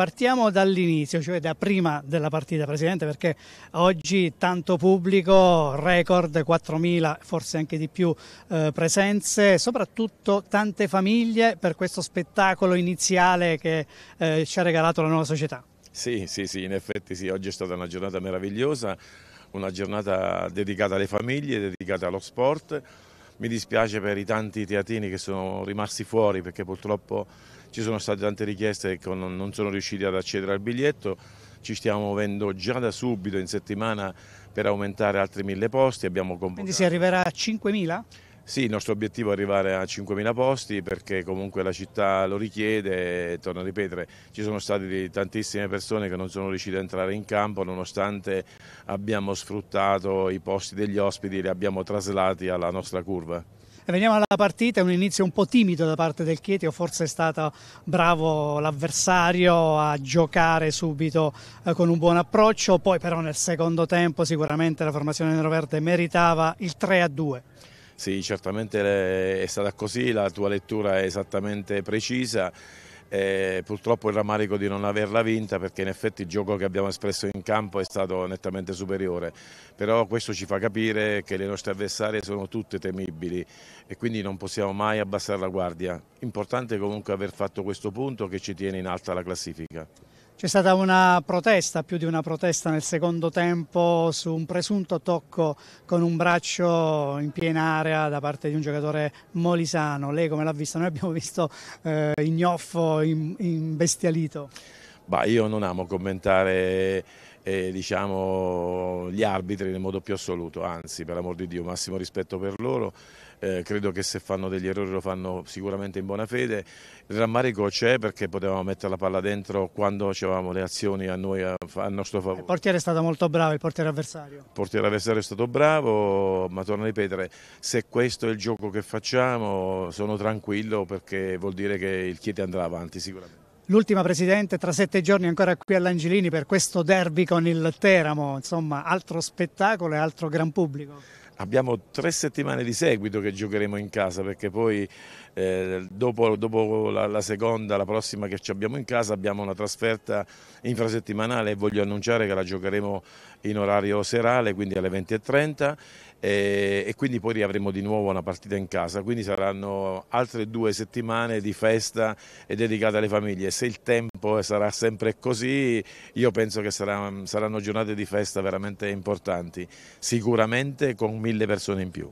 Partiamo dall'inizio, cioè da prima della partita, Presidente, perché oggi tanto pubblico, record 4.000, forse anche di più, eh, presenze, soprattutto tante famiglie per questo spettacolo iniziale che eh, ci ha regalato la nuova società. Sì, sì, sì, in effetti sì, oggi è stata una giornata meravigliosa, una giornata dedicata alle famiglie, dedicata allo sport mi dispiace per i tanti teatini che sono rimasti fuori perché purtroppo ci sono state tante richieste e non sono riusciti ad accedere al biglietto. Ci stiamo muovendo già da subito in settimana per aumentare altri mille posti. Convocato... Quindi si arriverà a 5.000? Sì, il nostro obiettivo è arrivare a 5.000 posti perché comunque la città lo richiede, torno a ripetere, ci sono state tantissime persone che non sono riuscite ad entrare in campo nonostante abbiamo sfruttato i posti degli ospiti, e li abbiamo traslati alla nostra curva. veniamo alla partita, un inizio un po' timido da parte del Chieti, o forse è stato bravo l'avversario a giocare subito eh, con un buon approccio, poi però nel secondo tempo sicuramente la formazione nero-verde meritava il 3-2. Sì, certamente è stata così, la tua lettura è esattamente precisa. E eh, purtroppo il rammarico di non averla vinta perché in effetti il gioco che abbiamo espresso in campo è stato nettamente superiore però questo ci fa capire che le nostre avversarie sono tutte temibili e quindi non possiamo mai abbassare la guardia importante comunque aver fatto questo punto che ci tiene in alta la classifica c'è stata una protesta, più di una protesta nel secondo tempo su un presunto tocco con un braccio in piena area da parte di un giocatore molisano. Lei come l'ha visto? Noi abbiamo visto eh, Ignoffo imbestialito. In bah, io non amo commentare eh, diciamo, gli arbitri nel modo più assoluto, anzi per l'amor di Dio massimo rispetto per loro, eh, credo che se fanno degli errori lo fanno sicuramente in buona fede, il rammarico c'è perché potevamo mettere la palla dentro quando avevamo le azioni a, noi, a, a nostro favore. Il portiere è stato molto bravo, il portiere avversario. Il portiere avversario è stato bravo, ma torno a ripetere, se questo è il gioco che facciamo sono tranquillo perché vuol dire che il Chieti andrà avanti sicuramente l'ultima Presidente tra sette giorni ancora qui all'Angelini per questo derby con il Teramo, insomma altro spettacolo e altro gran pubblico. Abbiamo tre settimane di seguito che giocheremo in casa perché poi eh, dopo, dopo la, la, seconda, la prossima che abbiamo in casa abbiamo una trasferta infrasettimanale e voglio annunciare che la giocheremo in orario serale, quindi alle 20.30 e, e quindi poi riavremo di nuovo una partita in casa, quindi saranno altre due settimane di festa e dedicate alle famiglie. Se il tempo eh, sarà sempre così io penso che sarà, saranno giornate di festa veramente importanti, sicuramente con mille persone in più.